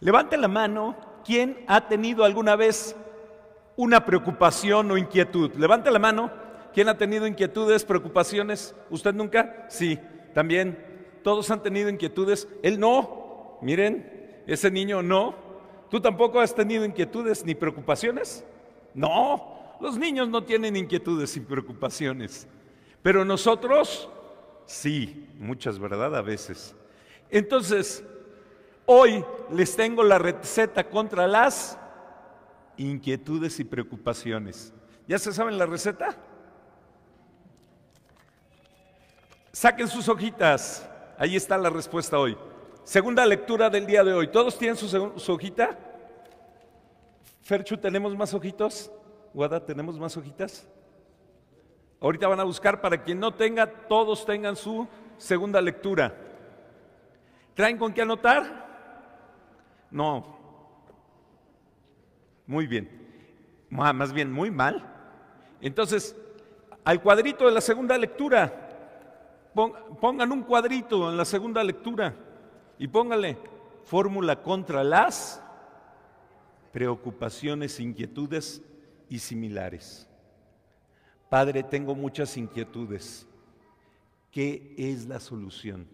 levante la mano quien ha tenido alguna vez una preocupación o inquietud. levante la mano quien ha tenido inquietudes, preocupaciones. ¿Usted nunca? Sí, también. Todos han tenido inquietudes. Él no. Miren, ese niño no. ¿Tú tampoco has tenido inquietudes ni preocupaciones? No. Los niños no tienen inquietudes y preocupaciones. Pero nosotros, sí, muchas, ¿verdad? A veces. Entonces, Hoy les tengo la receta contra las inquietudes y preocupaciones. ¿Ya se saben la receta? Saquen sus hojitas. Ahí está la respuesta hoy. Segunda lectura del día de hoy. ¿Todos tienen su, hojita? Ferchu, ¿tenemos más hojitos? Guada, ¿tenemos más hojitas? Ahorita van a buscar para quien no tenga, todos tengan su segunda lectura. ¿Traen con qué anotar? No. Muy bien. Más bien, muy mal. Entonces, al cuadrito de la segunda lectura, pongan un cuadrito en la segunda lectura y pónganle fórmula contra las preocupaciones, inquietudes y similares. Padre, tengo muchas inquietudes. ¿Qué es la solución?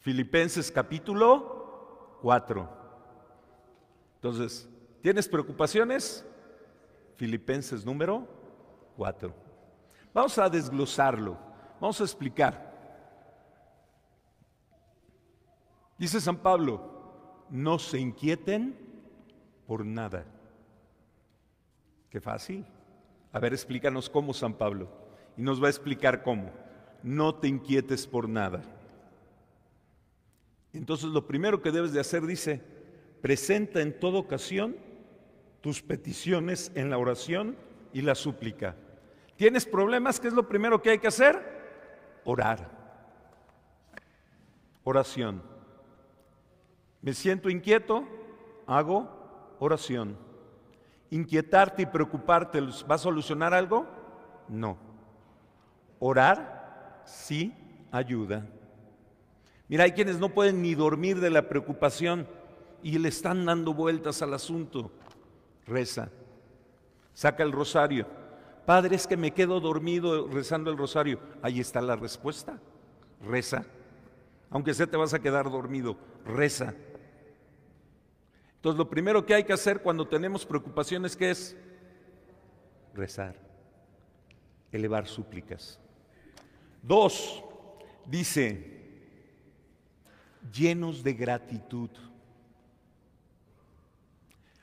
Filipenses capítulo 4. Entonces, ¿tienes preocupaciones? Filipenses número 4. Vamos a desglosarlo, vamos a explicar. Dice San Pablo, no se inquieten por nada. Qué fácil. A ver, explícanos cómo San Pablo. Y nos va a explicar cómo. No te inquietes por nada. Entonces lo primero que debes de hacer, dice, Presenta en toda ocasión tus peticiones en la oración y la súplica. ¿Tienes problemas? ¿Qué es lo primero que hay que hacer? Orar. Oración. Me siento inquieto, hago oración. Inquietarte y preocuparte, ¿va a solucionar algo? No. Orar sí ayuda. Mira, hay quienes no pueden ni dormir de la preocupación y le están dando vueltas al asunto. Reza, saca el rosario. Padre, es que me quedo dormido rezando el rosario. Ahí está la respuesta. Reza. Aunque sea te vas a quedar dormido, reza. Entonces lo primero que hay que hacer cuando tenemos preocupaciones, ¿qué es? Rezar, elevar súplicas. Dos, dice, llenos de gratitud.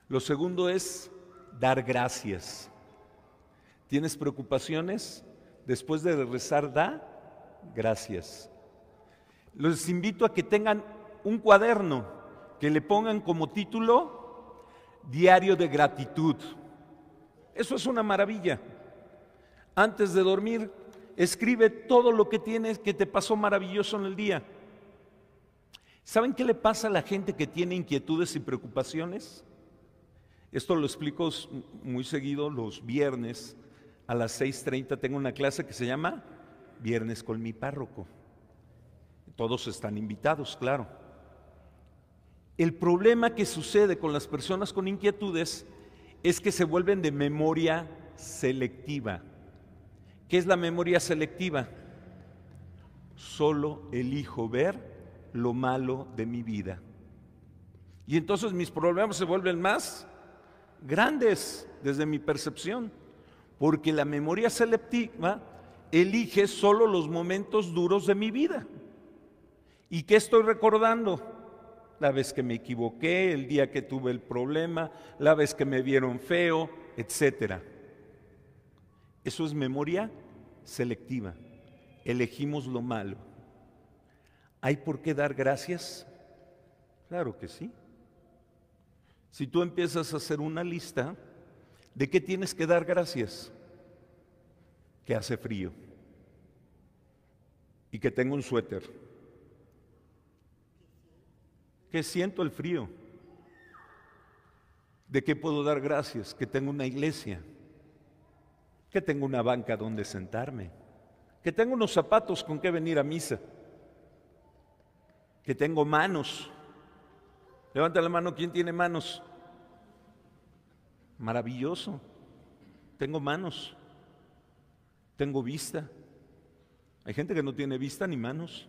Lo segundo es dar gracias. ¿Tienes preocupaciones? Después de rezar, da gracias. Los invito a que tengan un cuaderno que le pongan como título Diario de Gratitud. Eso es una maravilla. Antes de dormir, escribe todo lo que tienes que te pasó maravilloso en el día. ¿Saben qué le pasa a la gente que tiene inquietudes y preocupaciones? Esto lo explico muy seguido los viernes a las 6.30. Tengo una clase que se llama Viernes con mi párroco. Todos están invitados, claro. El problema que sucede con las personas con inquietudes es que se vuelven de memoria selectiva. ¿Qué es la memoria selectiva? Solo elijo ver lo malo de mi vida. Y entonces mis problemas se vuelven más grandes desde mi percepción, porque la memoria selectiva elige solo los momentos duros de mi vida. ¿Y qué estoy recordando? La vez que me equivoqué, el día que tuve el problema, la vez que me vieron feo, etcétera. Eso es memoria selectiva. Elegimos lo malo. ¿Hay por qué dar gracias? Claro que sí. Si tú empiezas a hacer una lista de qué tienes que dar gracias, que hace frío y que tengo un suéter, que siento el frío, de qué puedo dar gracias, que tengo una iglesia, que tengo una banca donde sentarme, que tengo unos zapatos con que venir a misa, que tengo manos Levanta la mano, ¿quién tiene manos? Maravilloso. Tengo manos. Tengo vista. Hay gente que no tiene vista ni manos.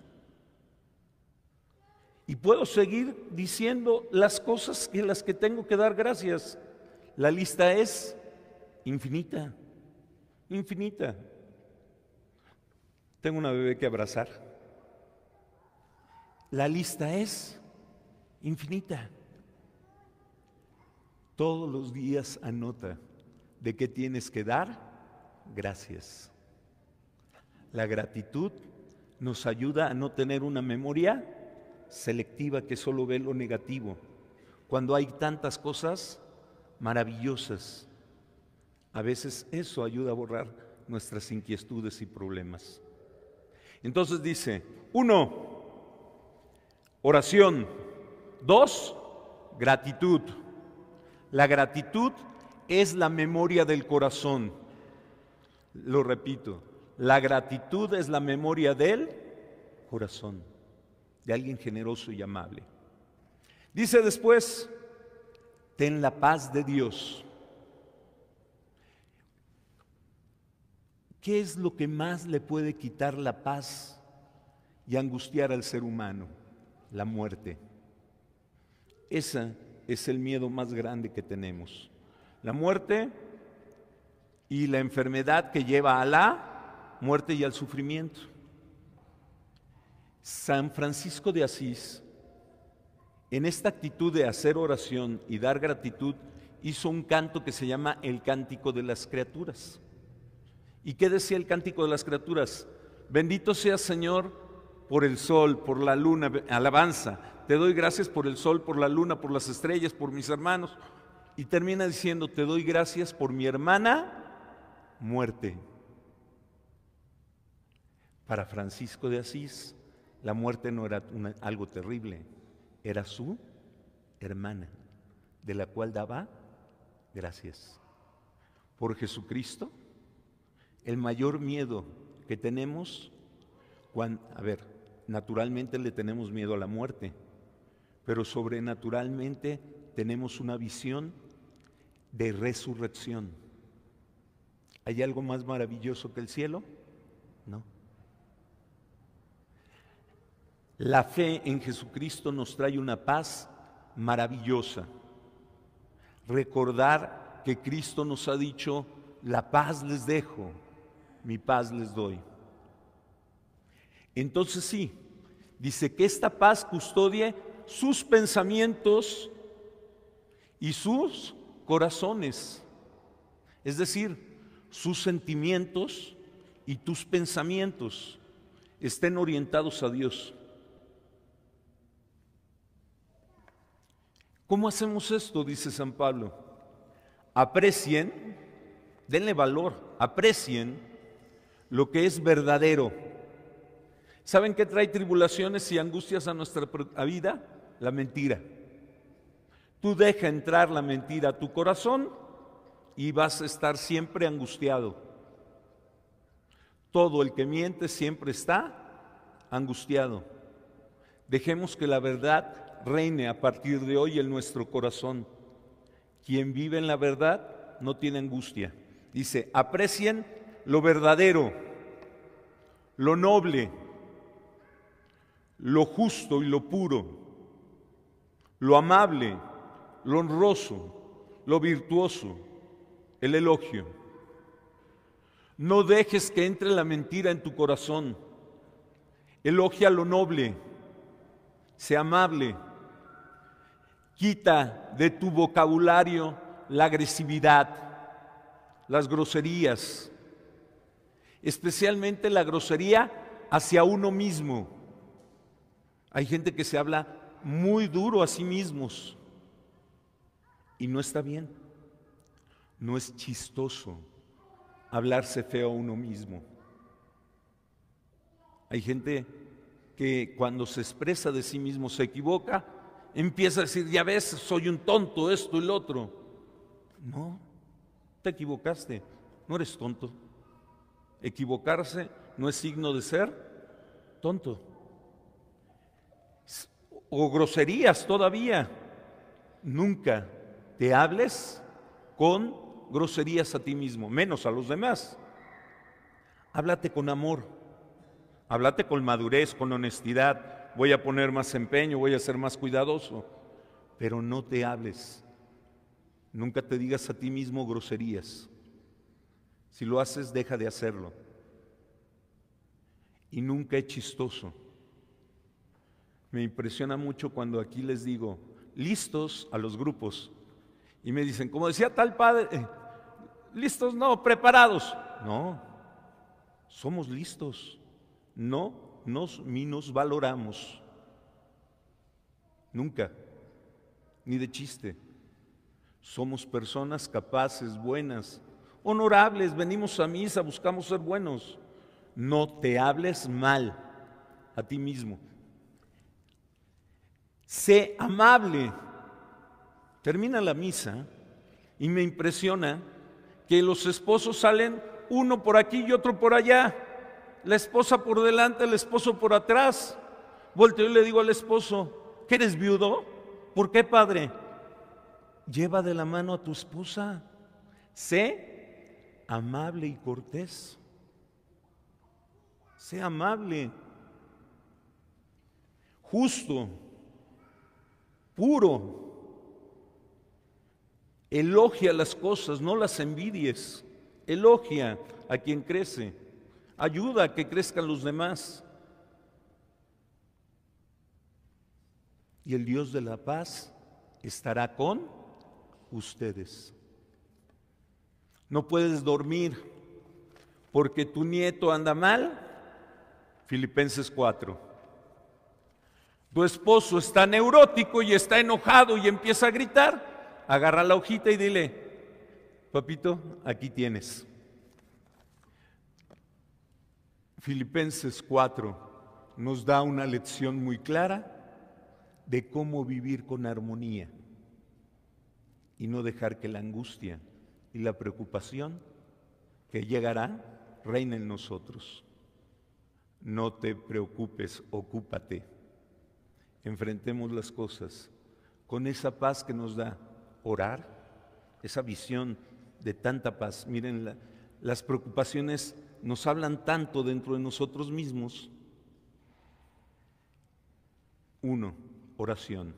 Y puedo seguir diciendo las cosas en las que tengo que dar gracias. La lista es infinita, infinita. Tengo una bebé que abrazar. La lista es infinita. Todos los días anota de qué tienes que dar gracias. La gratitud nos ayuda a no tener una memoria selectiva que solo ve lo negativo, cuando hay tantas cosas maravillosas. A veces eso ayuda a borrar nuestras inquietudes y problemas. Entonces dice, uno, oración. Dos, gratitud. La gratitud es la memoria del corazón. Lo repito, la gratitud es la memoria del corazón, de alguien generoso y amable. Dice después, ten la paz de Dios. ¿Qué es lo que más le puede quitar la paz y angustiar al ser humano? La muerte. Ese es el miedo más grande que tenemos. La muerte y la enfermedad que lleva a la muerte y al sufrimiento. San Francisco de Asís, en esta actitud de hacer oración y dar gratitud, hizo un canto que se llama el Cántico de las Criaturas. ¿Y qué decía el Cántico de las Criaturas? Bendito sea Señor por el sol, por la luna, alabanza te doy gracias por el sol, por la luna, por las estrellas, por mis hermanos. Y termina diciendo, te doy gracias por mi hermana muerte. Para Francisco de Asís, la muerte no era algo terrible, era su hermana, de la cual daba gracias. Por Jesucristo, el mayor miedo que tenemos, a ver, naturalmente le tenemos miedo a la muerte, pero sobrenaturalmente tenemos una visión de resurrección. ¿Hay algo más maravilloso que el cielo? No. La fe en Jesucristo nos trae una paz maravillosa. Recordar que Cristo nos ha dicho, la paz les dejo, mi paz les doy. Entonces sí, dice que esta paz custodie sus pensamientos y sus corazones. Es decir, sus sentimientos y tus pensamientos estén orientados a Dios. ¿Cómo hacemos esto? Dice San Pablo. Aprecien, denle valor, aprecien lo que es verdadero. ¿Saben qué trae tribulaciones y angustias a nuestra vida? la mentira. Tú deja entrar la mentira a tu corazón y vas a estar siempre angustiado. Todo el que miente siempre está angustiado. Dejemos que la verdad reine a partir de hoy en nuestro corazón. Quien vive en la verdad no tiene angustia. Dice, aprecien lo verdadero, lo noble, lo justo y lo puro lo amable, lo honroso, lo virtuoso, el elogio. No dejes que entre la mentira en tu corazón. Elogia lo noble, sea amable. Quita de tu vocabulario la agresividad, las groserías, especialmente la grosería hacia uno mismo. Hay gente que se habla muy duro a sí mismos. Y no está bien. No es chistoso hablarse feo a uno mismo. Hay gente que cuando se expresa de sí mismo se equivoca, empieza a decir, ya ves, soy un tonto, esto y lo otro. No, te equivocaste, no eres tonto. Equivocarse no es signo de ser tonto o groserías todavía. Nunca te hables con groserías a ti mismo, menos a los demás. Háblate con amor, háblate con madurez, con honestidad. Voy a poner más empeño, voy a ser más cuidadoso, pero no te hables. Nunca te digas a ti mismo groserías. Si lo haces, deja de hacerlo. Y nunca es chistoso. Me impresiona mucho cuando aquí les digo, listos a los grupos. Y me dicen, como decía tal padre, eh, listos no, preparados. No, somos listos. No nos minos valoramos. Nunca. Ni de chiste. Somos personas capaces, buenas, honorables, venimos a misa, buscamos ser buenos. No te hables mal a ti mismo sé amable. Termina la misa y me impresiona que los esposos salen uno por aquí y otro por allá, la esposa por delante, el esposo por atrás. Volteo y le digo al esposo, ¿que eres viudo? ¿Por qué, padre? Lleva de la mano a tu esposa. Sé amable y cortés. Sé amable. Justo puro. Elogia las cosas, no las envidies. Elogia a quien crece. Ayuda a que crezcan los demás. Y el Dios de la paz estará con ustedes. No puedes dormir porque tu nieto anda mal. Filipenses 4. Tu esposo está neurótico y está enojado y empieza a gritar. Agarra la hojita y dile, papito, aquí tienes. Filipenses 4 nos da una lección muy clara de cómo vivir con armonía y no dejar que la angustia y la preocupación que llegará reine en nosotros. No te preocupes, ocúpate enfrentemos las cosas con esa paz que nos da orar, esa visión de tanta paz. Miren, las preocupaciones nos hablan tanto dentro de nosotros mismos. Uno, oración.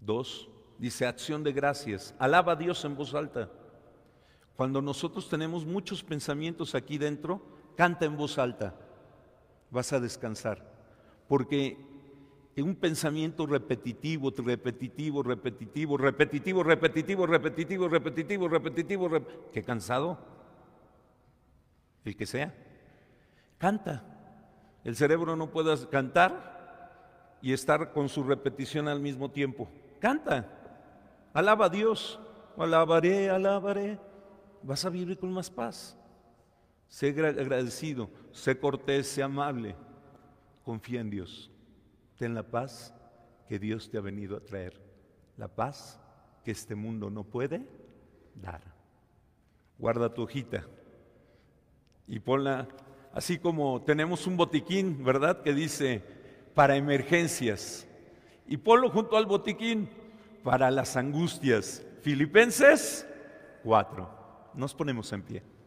Dos, dice acción de gracias. Alaba a Dios en voz alta. Cuando nosotros tenemos muchos pensamientos aquí dentro, canta en voz alta. Vas a descansar. Porque un pensamiento repetitivo, repetitivo, repetitivo, repetitivo, repetitivo, repetitivo, repetitivo, repetitivo, repetitivo, qué cansado, el que sea. Canta. El cerebro no puede cantar y estar con su repetición al mismo tiempo. Canta. Alaba a Dios. Alabaré, alabaré. Vas a vivir con más paz. Sé agradecido, sé cortés, sé amable. Confía en Dios. Ten la paz que Dios te ha venido a traer, la paz que este mundo no puede dar. Guarda tu hojita y ponla así como tenemos un botiquín, ¿verdad? Que dice para emergencias. Y ponlo junto al botiquín para las angustias. Filipenses 4. Nos ponemos en pie.